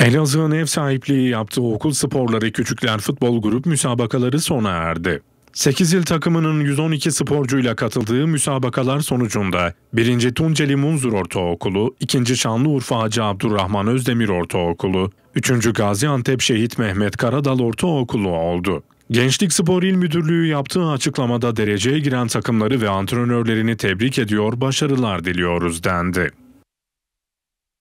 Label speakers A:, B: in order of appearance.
A: Elazığ'ın ev sahipliği yaptığı okul sporları küçükler futbol grup müsabakaları sona erdi. 8 yıl takımının 112 sporcuyla katıldığı müsabakalar sonucunda 1. Tunceli Munzur Ortaokulu, 2. Şanlıurfa Hacı Abdurrahman Özdemir Ortaokulu, 3. Gaziantep Şehit Mehmet Karadal Ortaokulu oldu. Gençlik Spor İl Müdürlüğü yaptığı açıklamada dereceye giren takımları ve antrenörlerini tebrik ediyor, başarılar diliyoruz dendi.